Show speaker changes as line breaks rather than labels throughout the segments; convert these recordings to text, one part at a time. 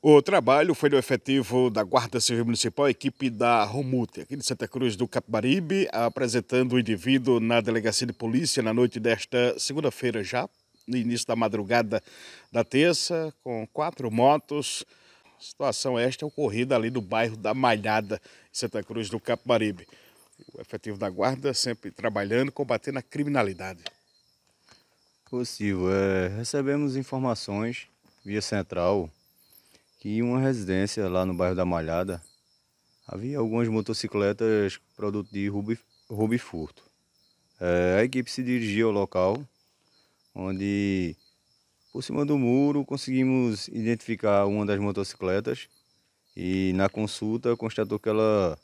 O trabalho foi do efetivo da Guarda Civil Municipal, equipe da Romute, aqui de Santa Cruz do Capibaribe, apresentando o indivíduo na delegacia de polícia na noite desta segunda-feira, já no início da madrugada da terça, com quatro motos. A situação esta é ocorrida ali no bairro da Malhada, em Santa Cruz do Capibaribe. O efetivo da Guarda sempre trabalhando, combatendo a criminalidade.
Possível. É, recebemos informações via central que em uma residência lá no bairro da Malhada havia algumas motocicletas produto de roubo e furto. É, a equipe se dirigiu ao local, onde por cima do muro conseguimos identificar uma das motocicletas e na consulta constatou que ela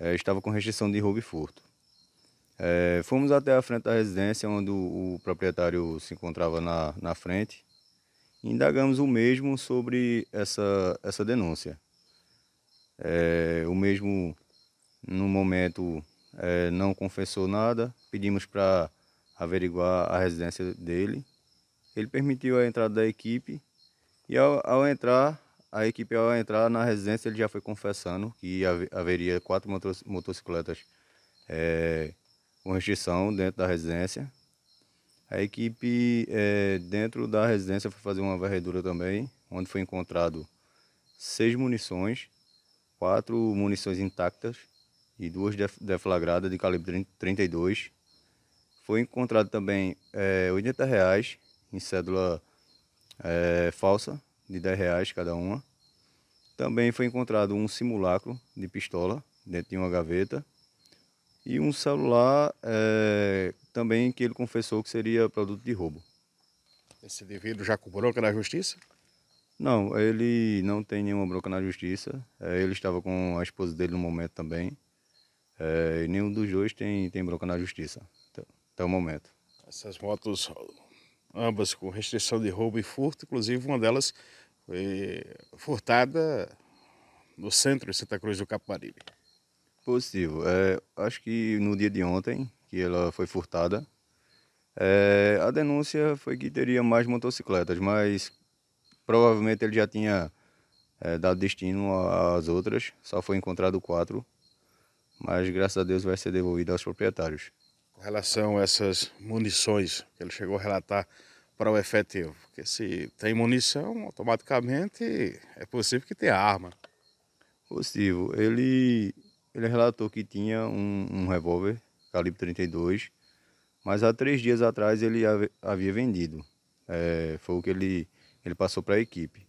é, estava com restrição de roubo e furto. É, fomos até a frente da residência, onde o, o proprietário se encontrava na, na frente Indagamos o mesmo sobre essa, essa denúncia. É, o mesmo, no momento, é, não confessou nada, pedimos para averiguar a residência dele. Ele permitiu a entrada da equipe e ao, ao entrar, a equipe ao entrar na residência ele já foi confessando que haveria quatro motocicletas é, com restrição dentro da residência a equipe é, dentro da residência foi fazer uma varredura também, onde foi encontrado seis munições, quatro munições intactas e duas deflagradas de calibre 32. Foi encontrado também é, 80 reais em cédula é, falsa, de 10 reais cada uma. Também foi encontrado um simulacro de pistola dentro de uma gaveta e um celular é, também que ele confessou que seria produto de roubo. Esse indivíduo já com bronca na justiça? Não, ele não tem nenhuma bronca na justiça. É, ele estava com a esposa dele no momento também.
É, e nenhum dos dois tem, tem bronca na justiça, até o momento. Essas motos, ambas com restrição de roubo e furto, inclusive uma delas foi furtada no centro de Santa Cruz do Maribe.
Positivo. É, acho que no dia de ontem, que ela foi furtada, é, a denúncia foi que teria mais motocicletas, mas provavelmente ele já tinha é, dado destino às outras, só foi encontrado quatro,
mas graças a Deus vai ser devolvido
aos proprietários.
Com relação a essas munições que ele chegou a relatar para o efetivo, porque se tem munição, automaticamente é possível que tenha arma. Possível.
Ele ele relatou que tinha um, um revólver calibre 32, mas há três dias atrás ele havia vendido. É, foi o que ele, ele passou para a equipe.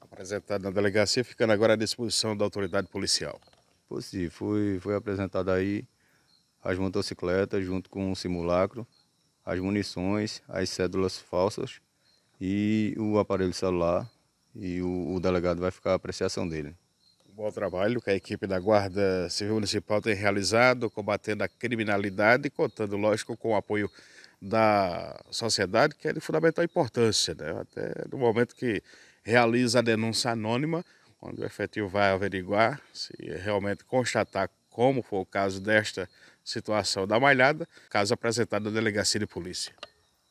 Apresentado na delegacia, ficando agora à disposição da autoridade policial. Pois sim, foi, foi apresentado aí as motocicletas junto com o simulacro, as munições, as cédulas falsas e o aparelho celular. E o, o delegado vai ficar à apreciação dele
bom trabalho que a equipe da Guarda Civil Municipal tem realizado, combatendo a criminalidade, contando, lógico, com o apoio da sociedade, que é de fundamental importância, né? até no momento que realiza a denúncia anônima, onde o efetivo vai averiguar se é realmente constatar como foi o caso desta situação da malhada, caso apresentado à delegacia de polícia.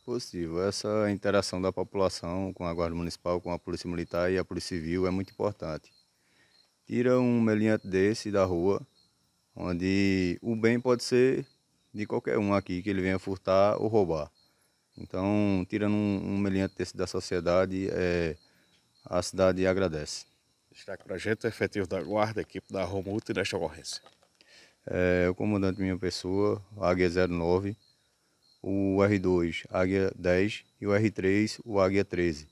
Positivo. Essa interação da população com a Guarda Municipal, com a Polícia
Militar e a Polícia Civil é muito importante tira um meliante desse da rua, onde o bem pode ser de qualquer um aqui que ele venha furtar ou roubar. Então, tirando um, um meliante desse da sociedade, é, a cidade agradece.
Destaque para a gente, efetivo da guarda, equipe da Romuta e desta ocorrência.
É, o comandante minha pessoa, Águia 09, o R2, Águia 10 e o R3, o Águia 13.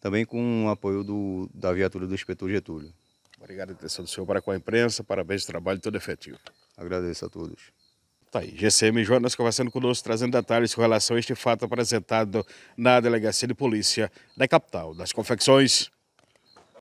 Também com o apoio
do, da viatura do inspetor Getúlio. Obrigado a atenção do senhor para com a imprensa, parabéns pelo trabalho todo é efetivo. Agradeço a todos. Tá aí, GCM Jonas conversando conosco, trazendo detalhes com relação a este fato apresentado na Delegacia de Polícia da capital das Confecções.